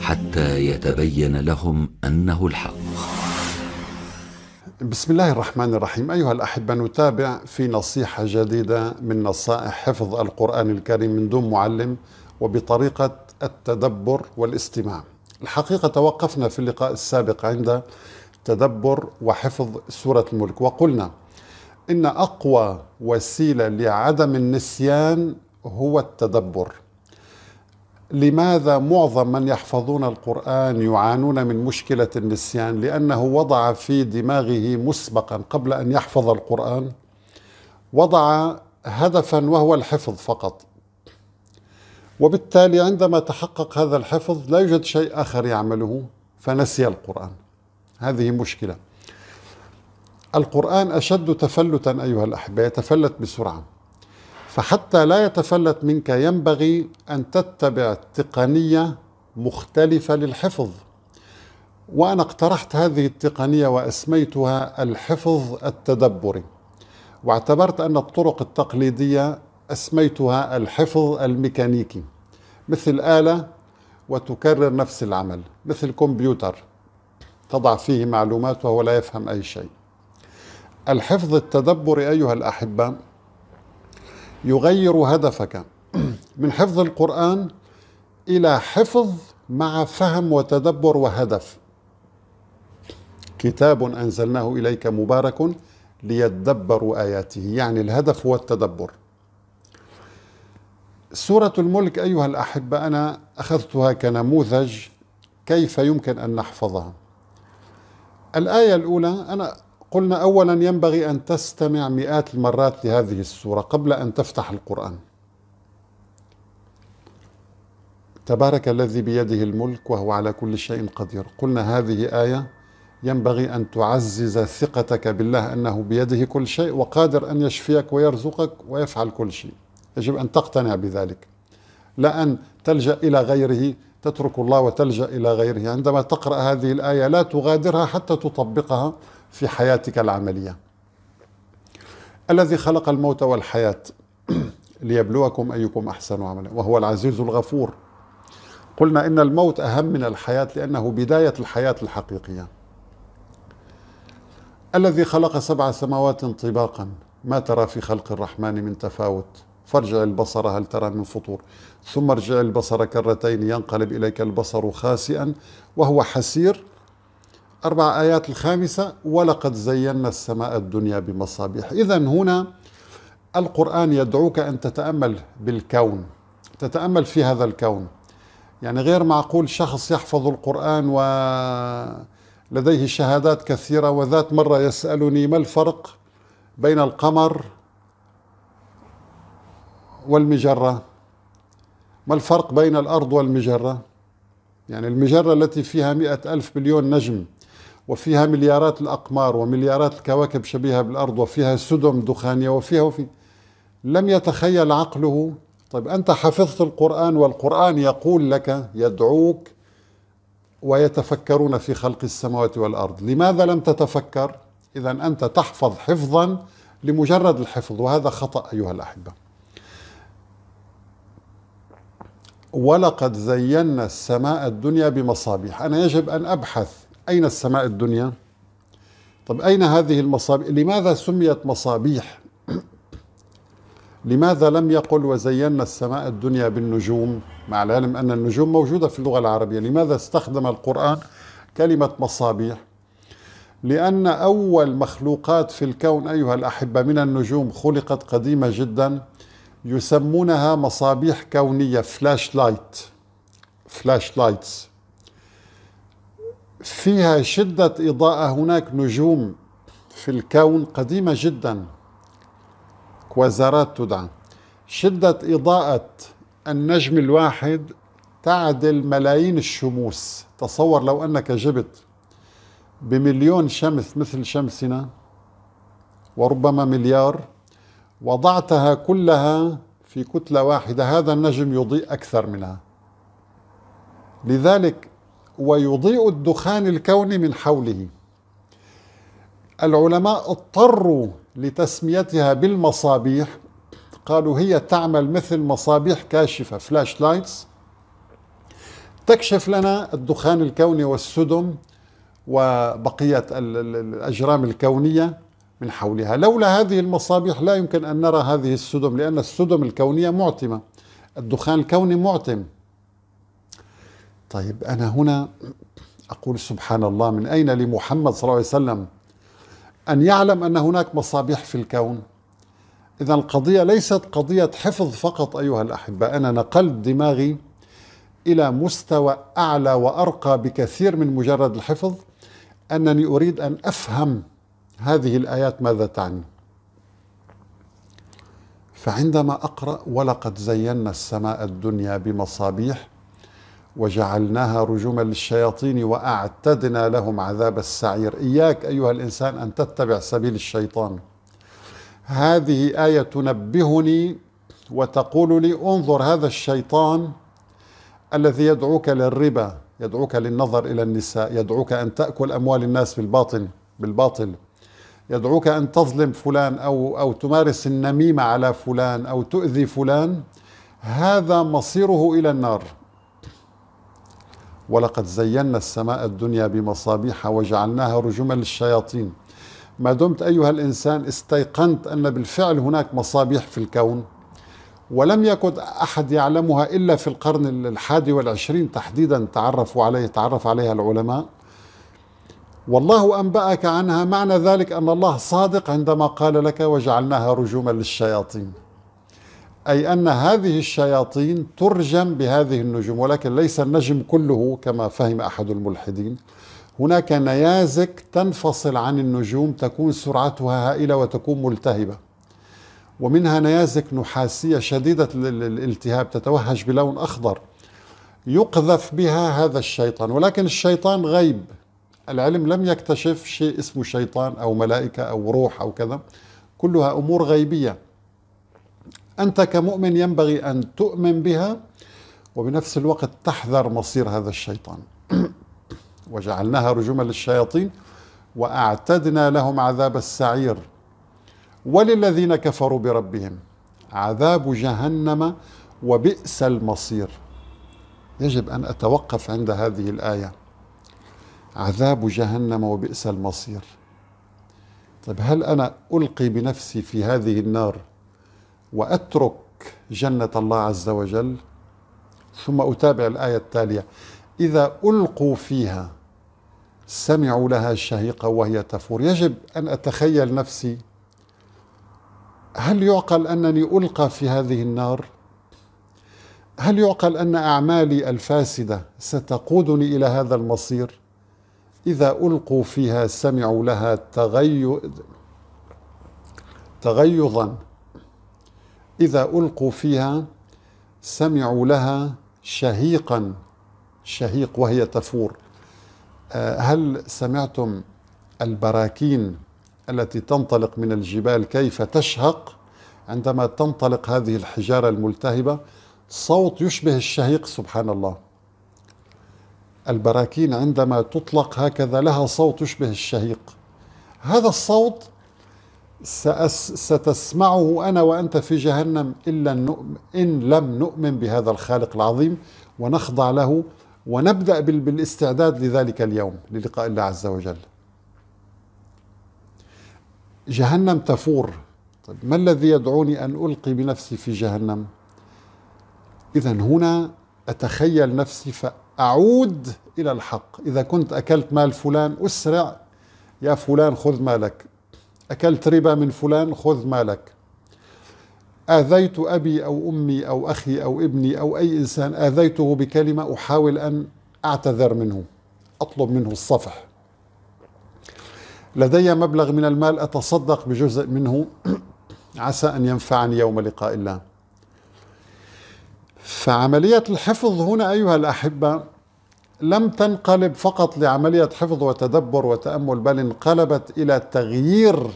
حتى يتبين لهم انه الحق بسم الله الرحمن الرحيم ايها الاحبه نتابع في نصيحه جديده من نصائح حفظ القران الكريم من دون معلم وبطريقه التدبر والاستماع الحقيقه توقفنا في اللقاء السابق عند تدبر وحفظ سوره الملك وقلنا ان اقوى وسيله لعدم النسيان هو التدبر لماذا معظم من يحفظون القرآن يعانون من مشكلة النسيان لأنه وضع في دماغه مسبقا قبل أن يحفظ القرآن وضع هدفا وهو الحفظ فقط وبالتالي عندما تحقق هذا الحفظ لا يوجد شيء آخر يعمله فنسي القرآن هذه مشكلة القرآن أشد تفلتا أيها الأحبة يتفلت بسرعة فحتى لا يتفلت منك ينبغي أن تتبع تقنية مختلفة للحفظ وأنا اقترحت هذه التقنية وأسميتها الحفظ التدبري واعتبرت أن الطرق التقليدية أسميتها الحفظ الميكانيكي مثل آلة وتكرر نفس العمل مثل كمبيوتر تضع فيه معلومات وهو لا يفهم أي شيء الحفظ التدبري أيها الأحبة يغير هدفك من حفظ القرآن إلى حفظ مع فهم وتدبر وهدف كتاب أنزلناه إليك مبارك ليدبروا آياته يعني الهدف هو التدبر سورة الملك أيها الأحبة أنا أخذتها كنموذج كيف يمكن أن نحفظها الآية الأولى أنا قلنا اولا ينبغي ان تستمع مئات المرات لهذه السوره قبل ان تفتح القران تبارك الذي بيده الملك وهو على كل شيء قدير قلنا هذه ايه ينبغي ان تعزز ثقتك بالله انه بيده كل شيء وقادر ان يشفيك ويرزقك ويفعل كل شيء يجب ان تقتنع بذلك لا ان تلجا الى غيره تترك الله وتلجا الى غيره عندما تقرا هذه الايه لا تغادرها حتى تطبقها في حياتك العمليه الذي خلق الموت والحياه ليبلوكم ايكم احسن عملا وهو العزيز الغفور قلنا ان الموت اهم من الحياه لانه بدايه الحياه الحقيقيه الذي خلق سبع سماوات طباقا ما ترى في خلق الرحمن من تفاوت فارجع البصر هل ترى من فطور ثم ارجع البصر كرتين ينقلب اليك البصر خاسئا وهو حسير أربع آيات الخامسة ولقد زينا السماء الدنيا بمصابيح إذا هنا القرآن يدعوك أن تتأمل بالكون تتأمل في هذا الكون يعني غير معقول شخص يحفظ القرآن ولديه شهادات كثيرة وذات مرة يسألني ما الفرق بين القمر والمجرة ما الفرق بين الأرض والمجرة يعني المجرة التي فيها مئة ألف مليون نجم وفيها مليارات الأقمار ومليارات الكواكب شبيهة بالأرض وفيها سدم دخانية وفيها وفي لم يتخيل عقله طيب أنت حفظت القرآن والقرآن يقول لك يدعوك ويتفكرون في خلق السماوات والأرض لماذا لم تتفكر؟ إذا أنت تحفظ حفظا لمجرد الحفظ وهذا خطأ أيها الأحبة ولقد زينا السماء الدنيا بمصابيح أنا يجب أن أبحث أين السماء الدنيا؟ طب أين هذه المصابيح؟ لماذا سميت مصابيح؟ لماذا لم يقل وزينا السماء الدنيا بالنجوم؟ مع العلم أن النجوم موجودة في اللغة العربية، لماذا استخدم القرآن كلمة مصابيح؟ لأن أول مخلوقات في الكون أيها الأحبة من النجوم خلقت قديمة جدا يسمونها مصابيح كونية فلاش لايت فلاش لايتس فيها شدة إضاءة هناك نجوم في الكون قديمة جدا كوازارات تدعى شدة إضاءة النجم الواحد تعدل ملايين الشموس تصور لو أنك جبت بمليون شمس مثل شمسنا وربما مليار وضعتها كلها في كتلة واحدة هذا النجم يضيء أكثر منها لذلك ويضيء الدخان الكوني من حوله العلماء اضطروا لتسميتها بالمصابيح قالوا هي تعمل مثل مصابيح كاشفة فلاش لايتس تكشف لنا الدخان الكوني والسدم وبقية الأجرام الكونية من حولها لولا هذه المصابيح لا يمكن أن نرى هذه السدم لأن السدم الكونية معتمة الدخان الكوني معتم طيب أنا هنا أقول سبحان الله من أين لمحمد صلى الله عليه وسلم أن يعلم أن هناك مصابيح في الكون إذا القضية ليست قضية حفظ فقط أيها الأحبة أنا نقلت دماغي إلى مستوى أعلى وأرقى بكثير من مجرد الحفظ أنني أريد أن أفهم هذه الآيات ماذا تعني فعندما أقرأ ولقد زينا السماء الدنيا بمصابيح وجعلناها رجوما للشياطين واعتدنا لهم عذاب السعير اياك ايها الانسان ان تتبع سبيل الشيطان هذه ايه تنبهني وتقول لي انظر هذا الشيطان الذي يدعوك للربا يدعوك للنظر الى النساء يدعوك ان تاكل اموال الناس بالباطل بالباطل يدعوك ان تظلم فلان او او تمارس النميمه على فلان او تؤذي فلان هذا مصيره الى النار ولقد زينا السماء الدنيا بمصابيح وجعلناها رجوما للشياطين ما دمت أيها الإنسان استيقنت أن بالفعل هناك مصابيح في الكون ولم يكن أحد يعلمها إلا في القرن الحادي والعشرين تحديدا تعرفوا عليه تعرف عليها العلماء والله أنبأك عنها معنى ذلك أن الله صادق عندما قال لك وجعلناها رجوما للشياطين أي أن هذه الشياطين ترجم بهذه النجوم ولكن ليس النجم كله كما فهم أحد الملحدين هناك نيازك تنفصل عن النجوم تكون سرعتها هائلة وتكون ملتهبة ومنها نيازك نحاسية شديدة الالتهاب تتوهج بلون أخضر يقذف بها هذا الشيطان ولكن الشيطان غيب العلم لم يكتشف شيء اسمه شيطان أو ملائكة أو روح أو كذا كلها أمور غيبية أنت كمؤمن ينبغي أن تؤمن بها وبنفس الوقت تحذر مصير هذا الشيطان وجعلناها رجوما للشياطين وأعتدنا لهم عذاب السعير وللذين كفروا بربهم عذاب جهنم وبئس المصير يجب أن أتوقف عند هذه الآية عذاب جهنم وبئس المصير طيب هل أنا ألقي بنفسي في هذه النار واترك جنه الله عز وجل ثم اتابع الايه التاليه اذا القوا فيها سمعوا لها الشهيقه وهي تفور يجب ان اتخيل نفسي هل يعقل انني القى في هذه النار هل يعقل ان اعمالي الفاسده ستقودني الى هذا المصير اذا القوا فيها سمعوا لها تغيظ تغيظا إذا ألقوا فيها سمعوا لها شهيقا شهيق وهي تفور آه، هل سمعتم البراكين التي تنطلق من الجبال كيف تشهق عندما تنطلق هذه الحجارة الملتهبة صوت يشبه الشهيق سبحان الله البراكين عندما تطلق هكذا لها صوت يشبه الشهيق هذا الصوت ستسمعه أنا وأنت في جهنم إلا إن لم نؤمن بهذا الخالق العظيم ونخضع له ونبدأ بالاستعداد لذلك اليوم للقاء الله عز وجل جهنم تفور طيب ما الذي يدعوني أن ألقي بنفسي في جهنم إذا هنا أتخيل نفسي فأعود إلى الحق إذا كنت أكلت مال فلان أسرع يا فلان خذ مالك أكلت ربا من فلان خذ مالك آذيت أبي أو أمي أو أخي أو ابني أو أي إنسان آذيته بكلمة أحاول أن أعتذر منه أطلب منه الصفح لدي مبلغ من المال أتصدق بجزء منه عسى أن ينفعني يوم لقاء الله فعملية الحفظ هنا أيها الأحبة لم تنقلب فقط لعملية حفظ وتدبر وتأمل بل انقلبت إلى تغيير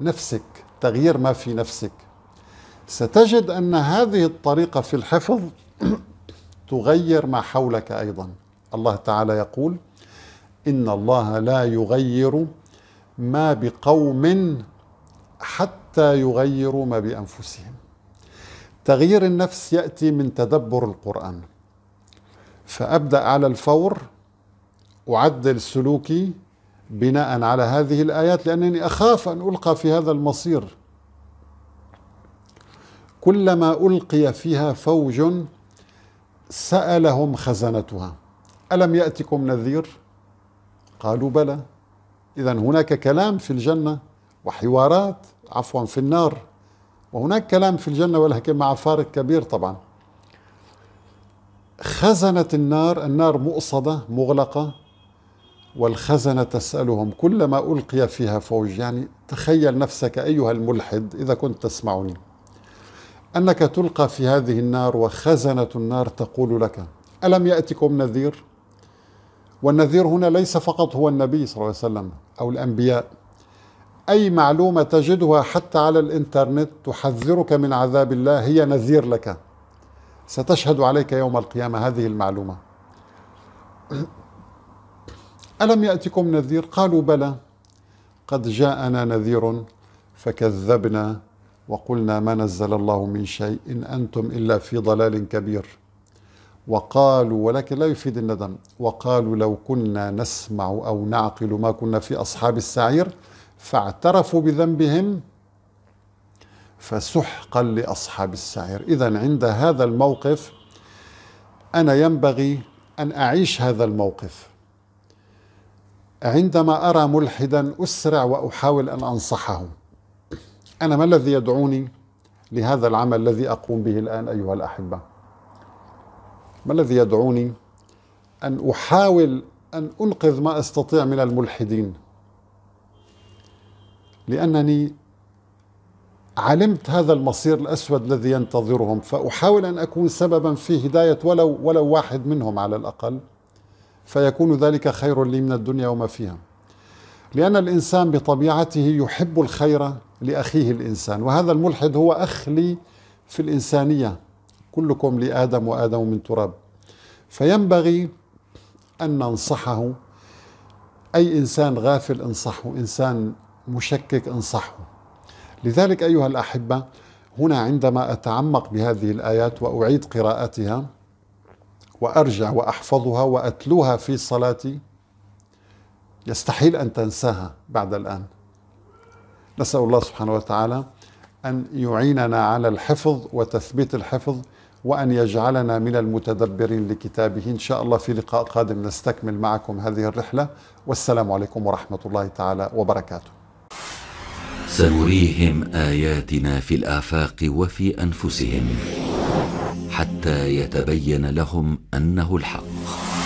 نفسك تغيير ما في نفسك ستجد أن هذه الطريقة في الحفظ تغير ما حولك أيضا الله تعالى يقول إن الله لا يغير ما بقوم حتى يغيروا ما بأنفسهم تغيير النفس يأتي من تدبر القرآن فأبدأ على الفور أعدل سلوكي بناء على هذه الآيات لأنني أخاف أن ألقى في هذا المصير كلما ألقي فيها فوج سألهم خزنتها ألم يأتكم نذير؟ قالوا بلى إذا هناك كلام في الجنة وحوارات عفوا في النار وهناك كلام في الجنة ولكن مع فارق كبير طبعاً خزنة النار النار مؤصدة مغلقة والخزنة تسألهم كلما ألقي فيها فوج يعني تخيل نفسك أيها الملحد إذا كنت تسمعني أنك تلقى في هذه النار وخزنة النار تقول لك ألم يأتكم نذير؟ والنذير هنا ليس فقط هو النبي صلى الله عليه وسلم أو الأنبياء أي معلومة تجدها حتى على الإنترنت تحذرك من عذاب الله هي نذير لك ستشهد عليك يوم القيامة هذه المعلومة ألم يأتكم نذير قالوا بلى قد جاءنا نذير فكذبنا وقلنا ما نزل الله من شيء إن أنتم إلا في ضلال كبير وقالوا ولكن لا يفيد الندم وقالوا لو كنا نسمع أو نعقل ما كنا في أصحاب السعير فاعترفوا بذنبهم فسحقا لاصحاب السعير اذا عند هذا الموقف انا ينبغي ان اعيش هذا الموقف عندما ارى ملحدا اسرع واحاول ان انصحه انا ما الذي يدعوني لهذا العمل الذي اقوم به الان ايها الاحبه ما الذي يدعوني ان احاول ان انقذ ما استطيع من الملحدين لانني علمت هذا المصير الأسود الذي ينتظرهم فأحاول أن أكون سببا في هداية ولو ولو واحد منهم على الأقل فيكون ذلك خير لي من الدنيا وما فيها لأن الإنسان بطبيعته يحب الخير لأخيه الإنسان وهذا الملحد هو أخ لي في الإنسانية كلكم لآدم وآدم من تراب فينبغي أن ننصحه أي إنسان غافل انصحه إنسان مشكك انصحه لذلك أيها الأحبة هنا عندما أتعمق بهذه الآيات وأعيد قراءتها وأرجع وأحفظها وأتلوها في صلاتي يستحيل أن تنساها بعد الآن نسأل الله سبحانه وتعالى أن يعيننا على الحفظ وتثبيت الحفظ وأن يجعلنا من المتدبرين لكتابه إن شاء الله في لقاء قادم نستكمل معكم هذه الرحلة والسلام عليكم ورحمة الله تعالى وبركاته سنريهم اياتنا في الافاق وفي انفسهم حتى يتبين لهم انه الحق